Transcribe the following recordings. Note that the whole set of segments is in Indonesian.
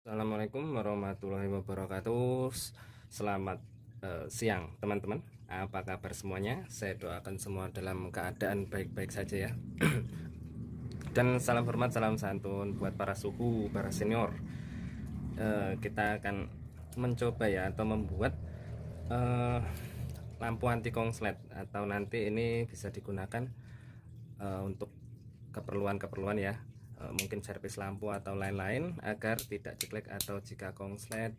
Assalamualaikum warahmatullahi wabarakatuh. Selamat uh, siang teman-teman. Apa kabar semuanya? Saya doakan semua dalam keadaan baik-baik saja ya. Dan salam hormat, salam santun buat para suku, para senior. Uh, kita akan mencoba ya atau membuat uh, lampu anti kongslet atau nanti ini bisa digunakan uh, untuk keperluan-keperluan ya Eh, mungkin servis lampu atau lain-lain agar tidak jelek atau jika konslet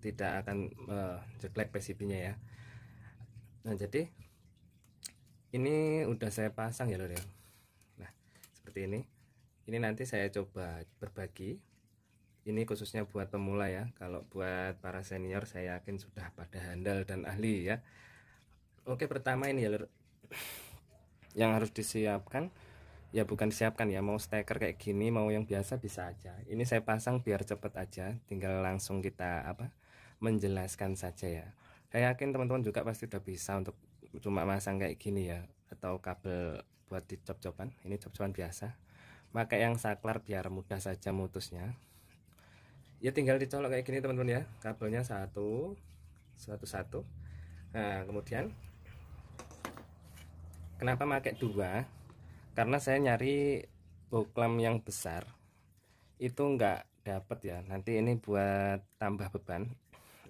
tidak akan eh, jelek PCB-nya ya nah jadi ini udah saya pasang ya Lur. Ya. nah seperti ini ini nanti saya coba berbagi ini khususnya buat pemula ya kalau buat para senior saya yakin sudah pada handal dan ahli ya oke pertama ini ya Lur. yang harus disiapkan ya bukan siapkan ya mau steker kayak gini mau yang biasa bisa aja ini saya pasang biar cepet aja tinggal langsung kita apa menjelaskan saja ya saya yakin teman-teman juga pasti udah bisa untuk cuma masang kayak gini ya atau kabel buat dicop copan ini cop-copan biasa maka yang saklar biar mudah saja mutusnya ya tinggal dicolok kayak gini teman-teman ya kabelnya satu satu satu nah kemudian kenapa pakai dua karena saya nyari boklam yang besar itu nggak dapat ya nanti ini buat tambah beban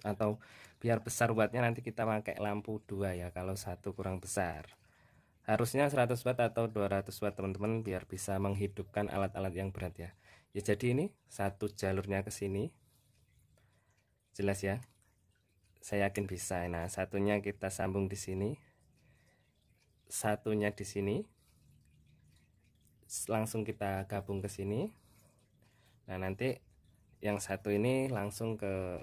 atau biar besar buatnya nanti kita pakai lampu dua ya kalau satu kurang besar harusnya 100 watt atau 200 watt teman-teman biar bisa menghidupkan alat-alat yang berat ya ya jadi ini satu jalurnya ke sini jelas ya saya yakin bisa nah satunya kita sambung di sini satunya di sini langsung kita gabung ke sini nah nanti yang satu ini langsung ke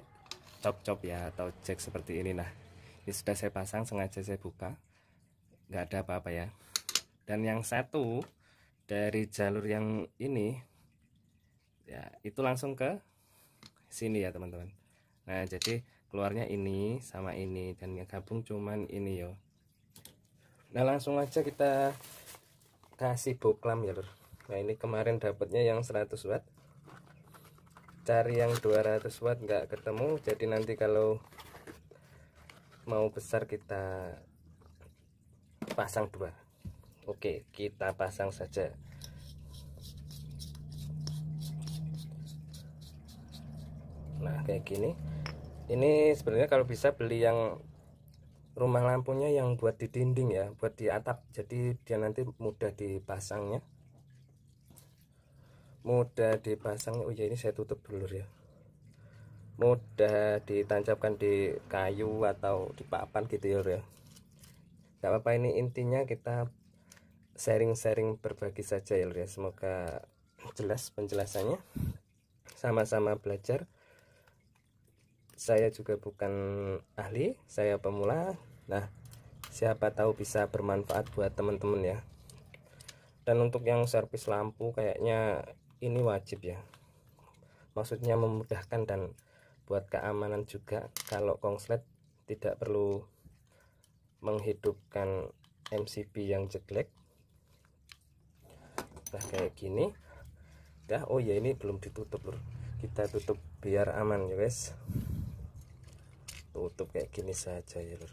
cop-cop ya atau cek seperti ini nah ini sudah saya pasang sengaja saya buka nggak ada apa-apa ya dan yang satu dari jalur yang ini ya itu langsung ke sini ya teman-teman nah jadi keluarnya ini sama ini dan yang gabung cuman ini yo nah langsung aja kita kasih boklam ya lur nah ini kemarin dapatnya yang 100 watt cari yang 200 watt nggak ketemu jadi nanti kalau mau besar kita pasang dua oke kita pasang saja nah kayak gini ini sebenarnya kalau bisa beli yang rumah lampunya yang buat di dinding ya buat di atap jadi dia nanti mudah dipasangnya mudah dipasangnya. oh ya ini saya tutup dulu ya mudah ditancapkan di kayu atau di papan gitu ya ya gak apa-apa ini intinya kita sharing-sharing berbagi saja ya, ya. semoga jelas penjelasannya sama-sama belajar saya juga bukan ahli saya pemula nah siapa tahu bisa bermanfaat buat teman-teman ya dan untuk yang servis lampu kayaknya ini wajib ya maksudnya memudahkan dan buat keamanan juga kalau kongslet tidak perlu menghidupkan MCB yang jelek nah kayak gini dah oh ya ini belum ditutup lur kita tutup biar aman ya guys tutup kayak gini saja ya lur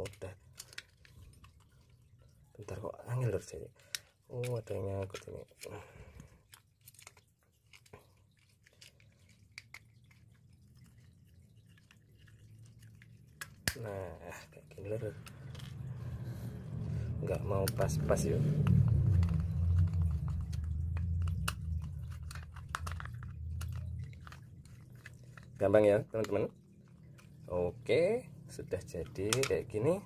udah bentar kok angin lur jadi oh ada yang nyangkut ini nah kayak gini lur nggak mau pas-pas yuk gampang ya teman-teman oke sudah jadi kayak gini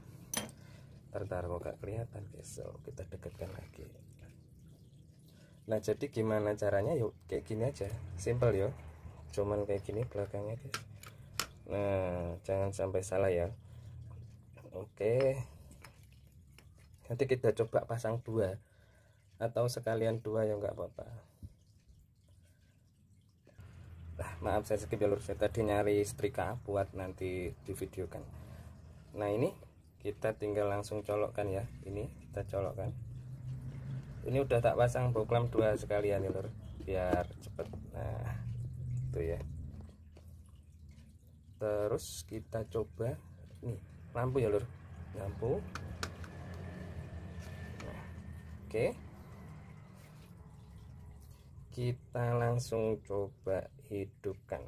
Tertaruh mau gak kelihatan besok. kita dekatkan lagi nah jadi gimana caranya yuk kayak gini aja simple yo cuman kayak gini belakangnya guys nah jangan sampai salah ya oke nanti kita coba pasang dua atau sekalian dua ya nggak apa-apa maaf saya skip jalur saya tadi nyari setrika buat nanti di video kan nah ini kita tinggal langsung colokkan ya ini kita colokkan ini udah tak pasang program dua sekalian ya lur biar cepet nah itu ya terus kita coba nih lampu ya lur lampu nah, oke okay kita langsung coba hidupkan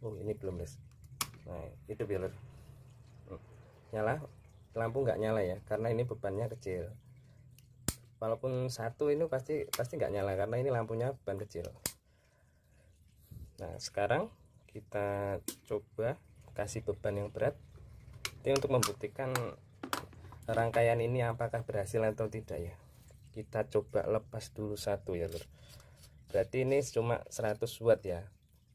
oh ini belum les nah itu biar hmm. nyala lampu nggak nyala ya karena ini bebannya kecil walaupun satu ini pasti pasti nggak nyala karena ini lampunya beban kecil nah sekarang kita coba kasih beban yang berat ini untuk membuktikan rangkaian ini apakah berhasil atau tidak ya kita coba lepas dulu satu ya lur berarti ini cuma 100 watt ya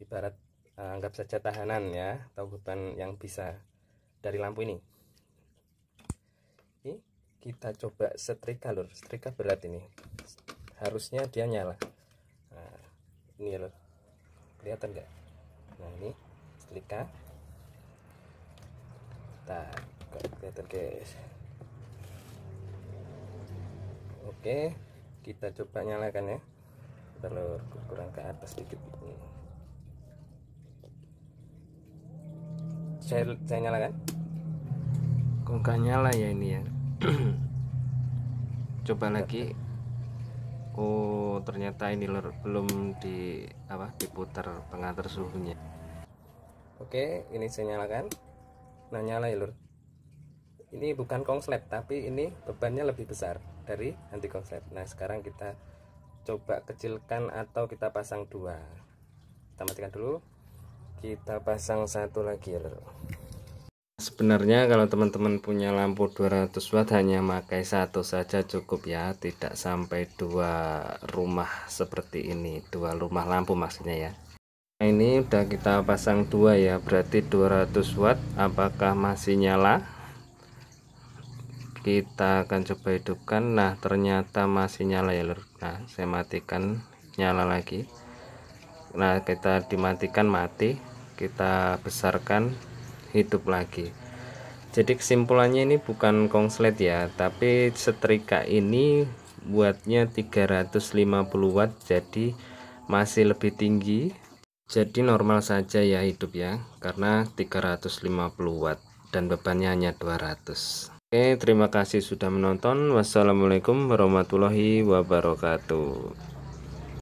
ibarat uh, anggap saja tahanan ya atau yang bisa dari lampu ini ini kita coba setrika lur setrika berat ini harusnya dia nyala nah, ini ya, lur kelihatan nggak nah ini setrika kita kelihatan guys oke kita coba nyalakan ya telur kurang ke atas sedikit ini saya, saya nyalakan kok gak nyala ya ini ya coba lagi oh ternyata ini lor, belum di apa diputar pengatur suhunya oke ini saya nyalakan nah nyala ya lur ini bukan kongslet, tapi ini bebannya lebih besar dari anti konslet nah sekarang kita coba kecilkan atau kita pasang dua kita matikan dulu kita pasang satu lagi ya sebenarnya kalau teman-teman punya lampu 200 watt hanya pakai satu saja cukup ya tidak sampai dua rumah seperti ini dua rumah lampu maksudnya ya nah, ini udah kita pasang dua ya berarti 200 watt apakah masih nyala kita akan coba hidupkan nah ternyata masih nyala ya lur nah saya matikan nyala lagi nah kita dimatikan mati kita besarkan hidup lagi jadi kesimpulannya ini bukan kongslet ya tapi setrika ini buatnya 350 watt jadi masih lebih tinggi jadi normal saja ya hidup ya karena 350 watt dan bebannya hanya 200 Oke, terima kasih sudah menonton. Wassalamualaikum warahmatullahi wabarakatuh.